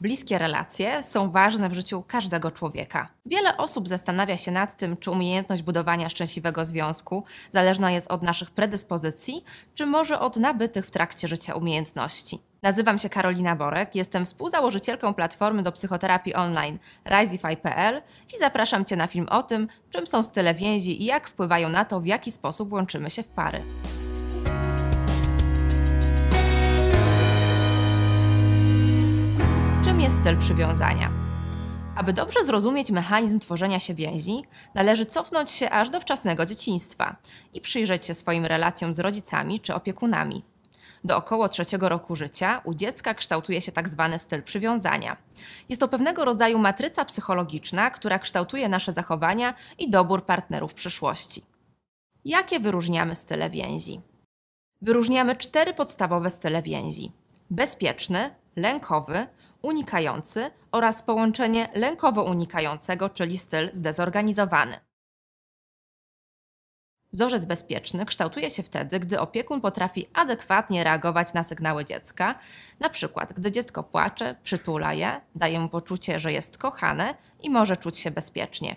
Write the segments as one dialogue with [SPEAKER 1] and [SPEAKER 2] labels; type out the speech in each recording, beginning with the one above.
[SPEAKER 1] Bliskie relacje są ważne w życiu każdego człowieka. Wiele osób zastanawia się nad tym, czy umiejętność budowania szczęśliwego związku zależna jest od naszych predyspozycji, czy może od nabytych w trakcie życia umiejętności. Nazywam się Karolina Borek, jestem współzałożycielką platformy do psychoterapii online Risify.pl i zapraszam Cię na film o tym, czym są style więzi i jak wpływają na to, w jaki sposób łączymy się w pary. jest styl przywiązania. Aby dobrze zrozumieć mechanizm tworzenia się więzi, należy cofnąć się aż do wczesnego dzieciństwa i przyjrzeć się swoim relacjom z rodzicami czy opiekunami. Do około trzeciego roku życia u dziecka kształtuje się tzw. Tak styl przywiązania. Jest to pewnego rodzaju matryca psychologiczna, która kształtuje nasze zachowania i dobór partnerów przyszłości. Jakie wyróżniamy style więzi? Wyróżniamy cztery podstawowe style więzi bezpieczny, lękowy, unikający oraz połączenie lękowo-unikającego, czyli styl zdezorganizowany. Wzorzec bezpieczny kształtuje się wtedy, gdy opiekun potrafi adekwatnie reagować na sygnały dziecka, na przykład gdy dziecko płacze, przytula je, daje mu poczucie, że jest kochane i może czuć się bezpiecznie.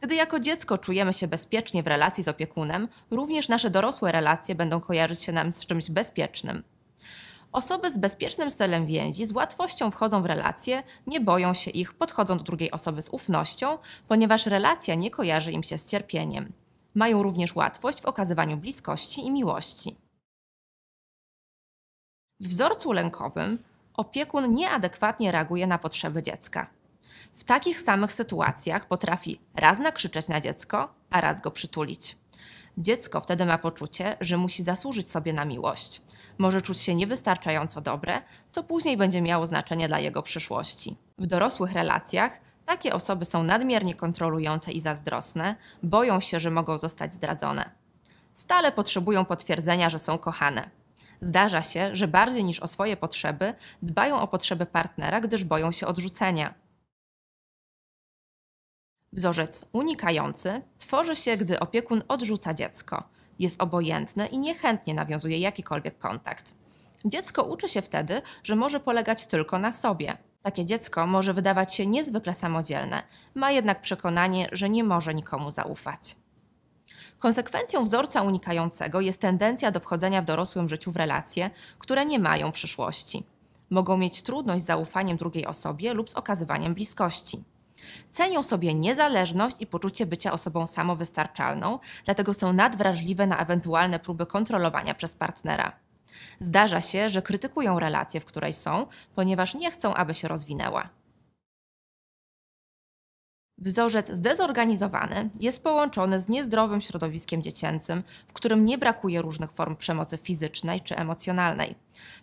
[SPEAKER 1] Gdy jako dziecko czujemy się bezpiecznie w relacji z opiekunem, również nasze dorosłe relacje będą kojarzyć się nam z czymś bezpiecznym. Osoby z bezpiecznym stylem więzi z łatwością wchodzą w relacje, nie boją się ich, podchodzą do drugiej osoby z ufnością, ponieważ relacja nie kojarzy im się z cierpieniem. Mają również łatwość w okazywaniu bliskości i miłości. W wzorcu lękowym opiekun nieadekwatnie reaguje na potrzeby dziecka. W takich samych sytuacjach potrafi raz nakrzyczeć na dziecko, a raz go przytulić. Dziecko wtedy ma poczucie, że musi zasłużyć sobie na miłość, może czuć się niewystarczająco dobre, co później będzie miało znaczenie dla jego przyszłości. W dorosłych relacjach takie osoby są nadmiernie kontrolujące i zazdrosne, boją się, że mogą zostać zdradzone. Stale potrzebują potwierdzenia, że są kochane. Zdarza się, że bardziej niż o swoje potrzeby dbają o potrzeby partnera, gdyż boją się odrzucenia. Wzorzec unikający tworzy się, gdy opiekun odrzuca dziecko, jest obojętny i niechętnie nawiązuje jakikolwiek kontakt. Dziecko uczy się wtedy, że może polegać tylko na sobie. Takie dziecko może wydawać się niezwykle samodzielne, ma jednak przekonanie, że nie może nikomu zaufać. Konsekwencją wzorca unikającego jest tendencja do wchodzenia w dorosłym życiu w relacje, które nie mają przyszłości. Mogą mieć trudność z zaufaniem drugiej osobie lub z okazywaniem bliskości. Cenią sobie niezależność i poczucie bycia osobą samowystarczalną, dlatego są nadwrażliwe na ewentualne próby kontrolowania przez partnera. Zdarza się, że krytykują relację, w której są, ponieważ nie chcą, aby się rozwinęła. Wzorzec zdezorganizowany jest połączony z niezdrowym środowiskiem dziecięcym, w którym nie brakuje różnych form przemocy fizycznej czy emocjonalnej.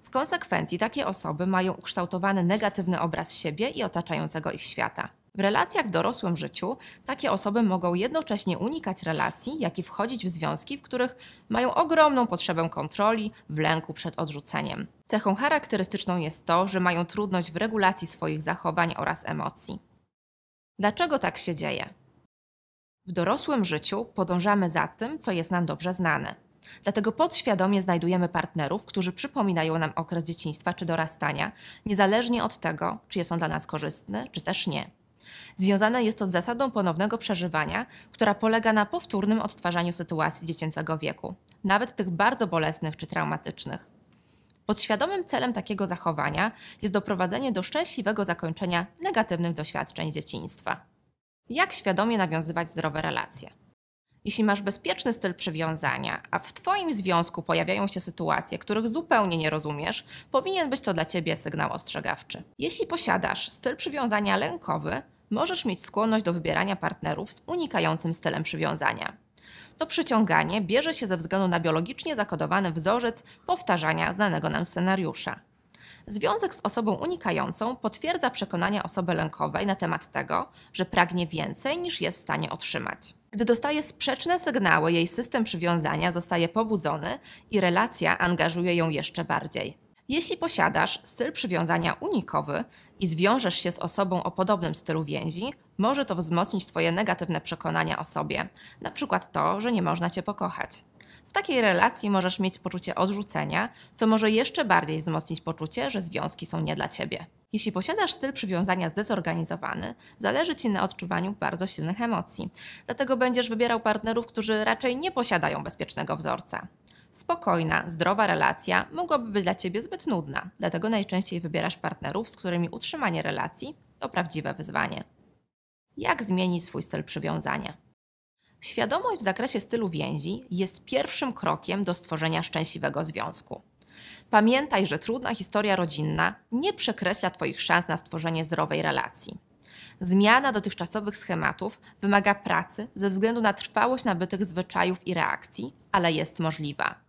[SPEAKER 1] W konsekwencji takie osoby mają ukształtowany negatywny obraz siebie i otaczającego ich świata. W relacjach w dorosłym życiu takie osoby mogą jednocześnie unikać relacji, jak i wchodzić w związki, w których mają ogromną potrzebę kontroli, w lęku przed odrzuceniem. Cechą charakterystyczną jest to, że mają trudność w regulacji swoich zachowań oraz emocji. Dlaczego tak się dzieje? W dorosłym życiu podążamy za tym, co jest nam dobrze znane. Dlatego podświadomie znajdujemy partnerów, którzy przypominają nam okres dzieciństwa czy dorastania, niezależnie od tego, czy jest on dla nas korzystny, czy też nie. Związane jest to z zasadą ponownego przeżywania, która polega na powtórnym odtwarzaniu sytuacji dziecięcego wieku, nawet tych bardzo bolesnych czy traumatycznych. Podświadomym celem takiego zachowania jest doprowadzenie do szczęśliwego zakończenia negatywnych doświadczeń z dzieciństwa. Jak świadomie nawiązywać zdrowe relacje? Jeśli masz bezpieczny styl przywiązania, a w Twoim związku pojawiają się sytuacje, których zupełnie nie rozumiesz, powinien być to dla Ciebie sygnał ostrzegawczy. Jeśli posiadasz styl przywiązania lękowy, możesz mieć skłonność do wybierania partnerów z unikającym stylem przywiązania. To przyciąganie bierze się ze względu na biologicznie zakodowany wzorzec powtarzania znanego nam scenariusza. Związek z osobą unikającą potwierdza przekonania osoby lękowej na temat tego, że pragnie więcej niż jest w stanie otrzymać. Gdy dostaje sprzeczne sygnały, jej system przywiązania zostaje pobudzony i relacja angażuje ją jeszcze bardziej. Jeśli posiadasz styl przywiązania unikowy i zwiążesz się z osobą o podobnym stylu więzi, może to wzmocnić Twoje negatywne przekonania o sobie, na przykład to, że nie można Cię pokochać. W takiej relacji możesz mieć poczucie odrzucenia, co może jeszcze bardziej wzmocnić poczucie, że związki są nie dla Ciebie. Jeśli posiadasz styl przywiązania zdezorganizowany, zależy Ci na odczuwaniu bardzo silnych emocji. Dlatego będziesz wybierał partnerów, którzy raczej nie posiadają bezpiecznego wzorca. Spokojna, zdrowa relacja mogłaby być dla Ciebie zbyt nudna, dlatego najczęściej wybierasz partnerów, z którymi utrzymanie relacji to prawdziwe wyzwanie. Jak zmienić swój styl przywiązania? Świadomość w zakresie stylu więzi jest pierwszym krokiem do stworzenia szczęśliwego związku. Pamiętaj, że trudna historia rodzinna nie przekreśla Twoich szans na stworzenie zdrowej relacji. Zmiana dotychczasowych schematów wymaga pracy ze względu na trwałość nabytych zwyczajów i reakcji, ale jest możliwa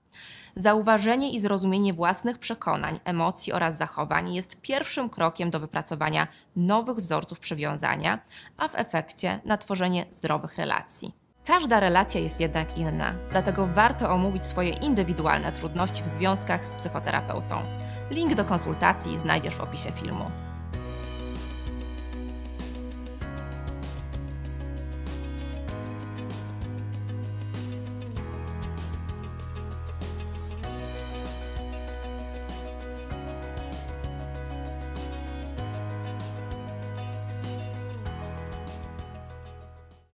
[SPEAKER 1] zauważenie i zrozumienie własnych przekonań, emocji oraz zachowań jest pierwszym krokiem do wypracowania nowych wzorców przywiązania, a w efekcie na tworzenie zdrowych relacji. Każda relacja jest jednak inna, dlatego warto omówić swoje indywidualne trudności w związkach z psychoterapeutą. Link do konsultacji znajdziesz w opisie filmu.